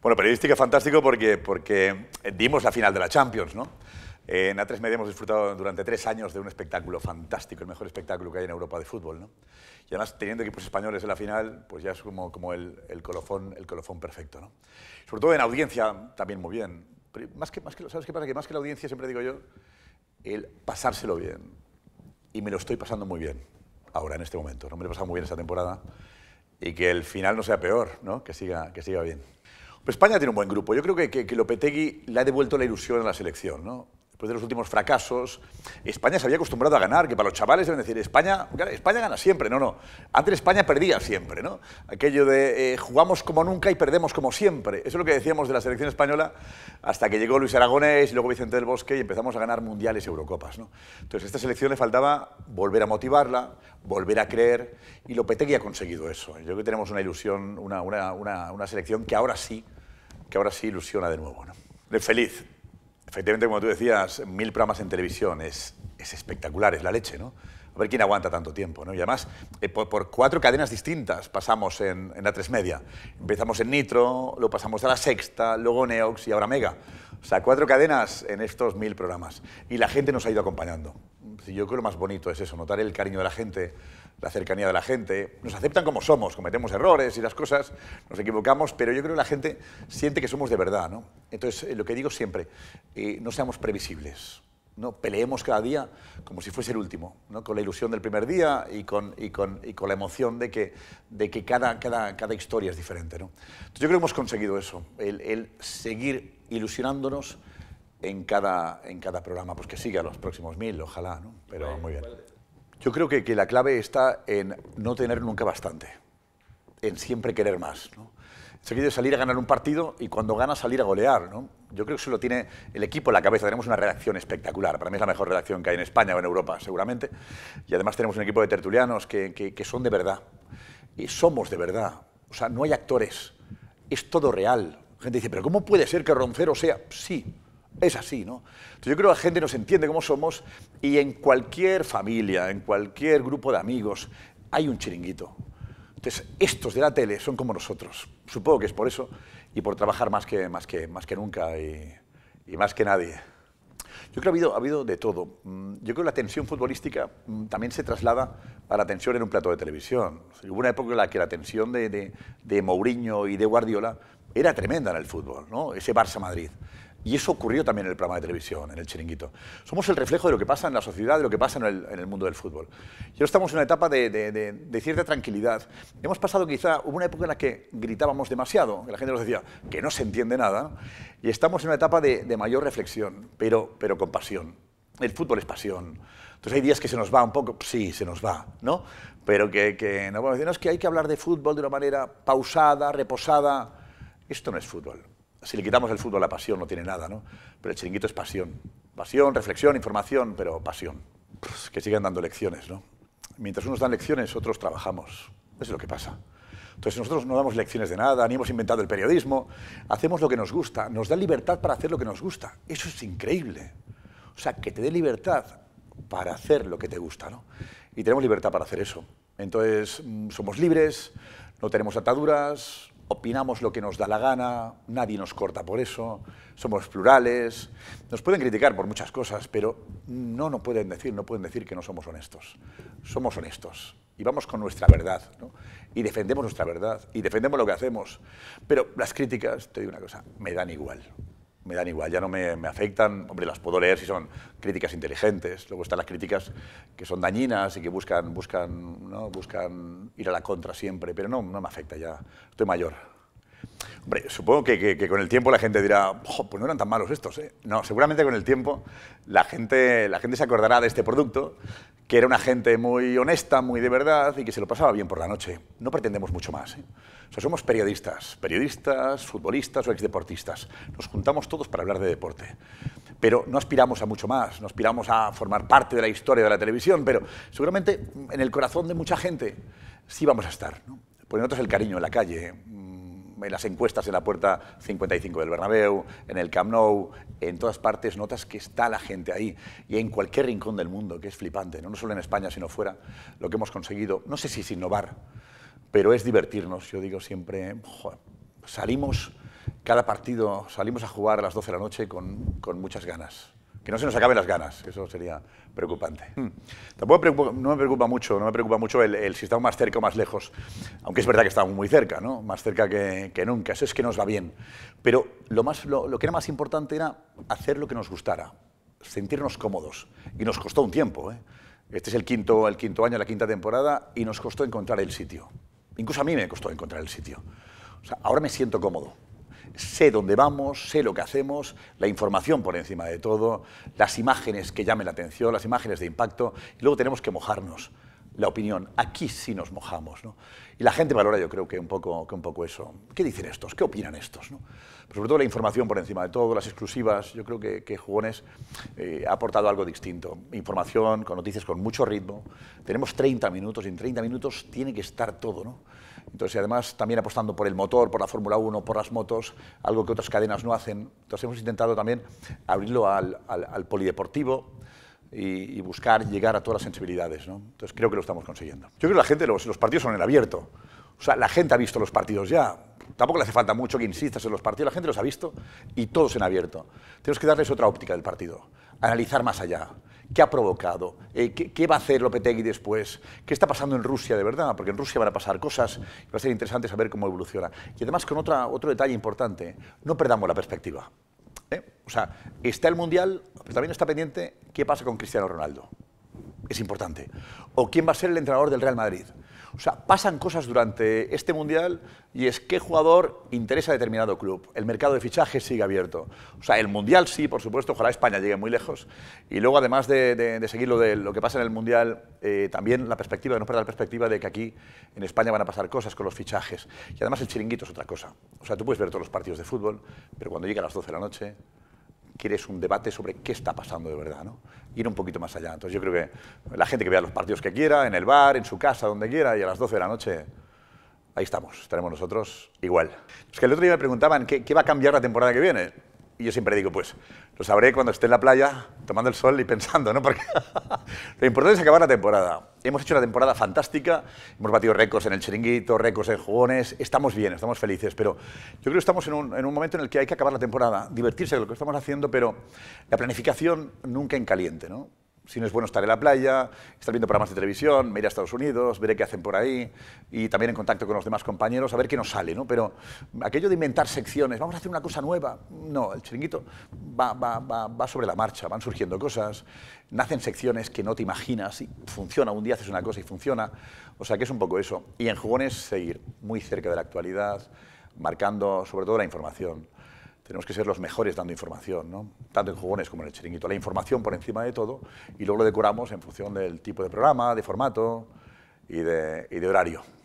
Bueno, periodística fantástico porque, porque dimos la final de la Champions, ¿no? en A3 Media hemos disfrutado durante tres años de un espectáculo fantástico, el mejor espectáculo que hay en Europa de fútbol, ¿no? Y además, teniendo equipos españoles en la final, pues ya es como, como el, colofón, el colofón perfecto, ¿no? Sobre todo en audiencia, también muy bien. Pero más que, más que, ¿Sabes qué pasa? Que más que la audiencia, siempre digo yo, el pasárselo bien. Y me lo estoy pasando muy bien ahora, en este momento. ¿no? Me lo he pasado muy bien esta temporada y que el final no sea peor, ¿no? que, siga, que siga bien. España tiene un buen grupo. Yo creo que, que, que Lopetegui le ha devuelto la ilusión a la selección. ¿no? después de los últimos fracasos, España se había acostumbrado a ganar, que para los chavales deben decir, España, España gana siempre, no, no. Antes España perdía siempre, ¿no? Aquello de eh, jugamos como nunca y perdemos como siempre. Eso es lo que decíamos de la selección española hasta que llegó Luis Aragonés y luego Vicente del Bosque y empezamos a ganar mundiales y Eurocopas, Entonces a esta selección le faltaba volver a motivarla, volver a creer y Lopetegui ha conseguido eso. Yo creo que tenemos una ilusión, una, una, una, una selección que ahora sí, que ahora sí ilusiona de nuevo, ¿no? De feliz. Efectivamente, como tú decías, mil programas en televisión es, es espectacular, es la leche, ¿no? A ver quién aguanta tanto tiempo, ¿no? Y además, eh, por, cuatro cadenas distintas pasamos en, la tres media. Empezamos en Nitro, lo pasamos a la Sexta, luego Neox y ahora Mega. O sea, cuatro cadenas en estos mil programas. Y la gente nos ha ido acompañando. Yo creo que lo más bonito es eso, notar el cariño de la gente la cercanía de la gente, nos aceptan como somos, cometemos errores y las cosas, nos equivocamos, pero yo creo que la gente siente que somos de verdad, ¿no? Entonces, eh, lo que digo siempre, eh, no seamos previsibles, ¿no? Peleemos cada día como si fuese el último, ¿no? Con la ilusión del primer día y con, y y con la emoción de que, de que cada, cada, cada historia es diferente, ¿no? yo creo que hemos conseguido eso, el, seguir ilusionándonos en cada, en cada programa, pues que siga los próximos mil, ojalá, ¿no? Pero muy bien. Yo creo que, que la clave está en no tener nunca bastante, en siempre querer más. Se quiere salir a ganar un partido y cuando gana salir a golear. ¿no? Yo creo que eso lo tiene el equipo en la cabeza. Tenemos una redacción espectacular. Para mí es la mejor redacción que hay en España o en Europa, seguramente. Y además tenemos un equipo de tertulianos que, que, son de verdad. Y somos de verdad. O sea, no hay actores. Es todo real. gente dice, pero ¿cómo puede ser que Roncero sea? Sí, es así, ¿no? yo creo que la gente nos entiende cómo somos y en cualquier familia, en cualquier grupo de amigos, hay un chiringuito. Entonces, estos de la tele son como nosotros. Supongo que es por eso y por trabajar más que, más que, más que nunca y, más que nadie. Yo creo que ha habido, habido de todo. Mm, yo creo que la tensión futbolística mm, también se traslada a la tensión en un plato de televisión. O hubo una época en la que la tensión de, de Mourinho y de Guardiola era tremenda en el fútbol, ¿no? Ese Barça-Madrid. Y eso ocurrió también en el programa de televisión, en el chiringuito. Somos el reflejo de lo que pasa en la sociedad, de lo que pasa en el, mundo del fútbol. Y ahora estamos en una etapa de, cierta tranquilidad. Hemos pasado quizá, hubo una época en la que gritábamos demasiado, que la gente nos decía que no se entiende nada, y estamos en una etapa de, mayor reflexión, pero, pero con pasión. El fútbol es pasión. Entonces hay días que se nos va un poco, sí, se nos va, ¿no? Pero que, que no bueno, es que hay que hablar de fútbol de una manera pausada, reposada. Esto no es fútbol si le quitamos el fútbol la pasión, no tiene nada, ¿no? Pero el chiringuito es pasión. Pasión, reflexión, información, pero pasión. Pues que sigan dando lecciones, ¿no? Mientras unos dan lecciones, otros trabajamos. Eso es lo que pasa. Entonces nosotros no damos lecciones de nada, ni hemos inventado el periodismo, hacemos lo que nos gusta, nos da libertad para hacer lo que nos gusta. Eso es increíble. O sea, que te dé libertad para hacer lo que te gusta, ¿no? Y tenemos libertad para hacer eso. Entonces mm, somos libres, no tenemos ataduras, opinamos lo que nos da la gana, nadie nos corta por eso, somos plurales, nos pueden criticar por muchas cosas, pero no nos pueden decir, no pueden decir que no somos honestos. Somos honestos y vamos con nuestra verdad, y defendemos nuestra verdad, y defendemos lo que hacemos, pero las críticas, te digo una cosa, me dan igual me dan igual, ya no me, afectan. Hombre, las puedo leer si son críticas inteligentes. Luego están las críticas que son dañinas y que buscan, buscan, ¿no? buscan ir a la contra siempre, pero no, no me afecta ya, estoy mayor. Hombre, supongo que, con el tiempo la gente dirá, pues no eran tan malos estos. ¿eh?". No, seguramente con el tiempo la gente, la gente se acordará de este producto, que era una gente muy honesta, muy de verdad y que se lo pasaba bien por la noche. No pretendemos mucho más. ¿eh? somos periodistas, periodistas, futbolistas o exdeportistas. Nos juntamos todos para hablar de deporte. Pero no aspiramos a mucho más, no aspiramos a formar parte de la historia de la televisión, pero seguramente en el corazón de mucha gente sí vamos a estar. Porque nosotros el cariño en la calle, las encuestas en la puerta 55 del Bernabéu, en el Camp Nou, en todas partes notas que está la gente ahí y en cualquier rincón del mundo, que es flipante, no, solo en España sino fuera, lo que hemos conseguido, no sé si es innovar, pero es divertirnos. Yo digo siempre, salimos cada partido, salimos a jugar a las 12 de la noche con muchas ganas que no se nos acaben las ganas, eso sería preocupante. Hmm. Tampoco no me preocupa mucho, no me preocupa mucho el, si estamos más cerca o más lejos, aunque es verdad que estamos muy cerca, ¿no? más cerca que, nunca, eso es que nos va bien. Pero lo, más, lo, que era más importante era hacer lo que nos gustara, sentirnos cómodos, y nos costó un tiempo. ¿eh? Este es el quinto, el quinto año, la quinta temporada, y nos costó encontrar el sitio. Incluso a mí me costó encontrar el sitio. ahora me siento cómodo sé dónde vamos, sé lo que hacemos, la información por encima de todo, las imágenes que llamen la atención, las imágenes de impacto, y luego tenemos que mojarnos la opinión. Aquí sí nos mojamos. Y la gente valora, yo creo, que un poco, que un poco eso. ¿Qué dicen estos? ¿Qué opinan estos? sobre todo la información por encima de todo, las exclusivas. Yo creo que, Jugones eh, ha aportado algo distinto. Información, con noticias con mucho ritmo. Tenemos 30 minutos y en 30 minutos tiene que estar todo. ¿no? Entonces, además, también apostando por el motor, por la Fórmula 1, por las motos, algo que otras cadenas no hacen. Entonces, hemos intentado también abrirlo al polideportivo, y, buscar llegar a todas las sensibilidades. Entonces creo que lo estamos consiguiendo. Yo creo que la gente, los, partidos son en abierto. O sea, la gente ha visto los partidos ya. Tampoco le hace falta mucho que insistas en los partidos. La gente los ha visto y todos en abierto. Tenemos que darles otra óptica del partido. Analizar más allá. ¿Qué ha provocado? Eh, ¿qué, va a hacer Lopetegui después? ¿Qué está pasando en Rusia de verdad? Porque en Rusia van a pasar cosas y va a ser interesante saber cómo evoluciona. Y además con otro detalle importante, no perdamos la perspectiva. ¿eh? O sea, está el Mundial, pero también está pendiente qué pasa con Cristiano Ronaldo. Es importante. O quién va a ser el entrenador del Real Madrid. O sea, pasan cosas durante este Mundial y es qué jugador interesa a determinado club. El mercado de fichajes sigue abierto. O sea, el Mundial sí, por supuesto, ojalá España llegue muy lejos. Y luego, además de, seguir lo, que pasa en el Mundial, eh, también la perspectiva, de no perder la perspectiva de que aquí en España van a pasar cosas con los fichajes. Y además el chiringuito es otra cosa. O sea, tú puedes ver todos los partidos de fútbol, pero cuando llega a las 12 de la noche, quieres un debate sobre qué está pasando de verdad, ¿no? ir un poquito más allá. Entonces yo creo que la gente que vea los partidos que quiera, en el bar, en su casa, donde quiera, y a las 12 de la noche, ahí estamos, estaremos nosotros igual. Es que el otro día me preguntaban qué, qué va a cambiar la temporada que viene. Y yo siempre digo, pues, lo sabré cuando esté en la playa, tomando el sol y pensando, ¿no? Porque lo importante es acabar la temporada. Hemos hecho una temporada fantástica, hemos batido récords en el chiringuito, récords en jugones, estamos bien, estamos felices, pero yo creo que estamos en un, momento en el que hay que acabar la temporada, divertirse de lo que estamos haciendo, pero la planificación nunca en caliente, ¿no? si no es bueno estar en la playa, estar viendo programas de televisión, me iré a Estados Unidos, veré qué hacen por ahí y también en contacto con los demás compañeros, a ver qué nos sale, ¿no? Pero aquello de inventar secciones, vamos a hacer una cosa nueva, no, el chiringuito va, va sobre la marcha, van surgiendo cosas, nacen secciones que no te imaginas y funciona, un día haces una cosa y funciona, o sea que es un poco eso. Y en Jugones seguir muy cerca de la actualidad, marcando sobre todo la información tenemos que ser los mejores dando información, tanto en jugones como en el chiringuito. La información por encima de todo y luego lo decoramos en función del tipo de programa, de formato y de horario.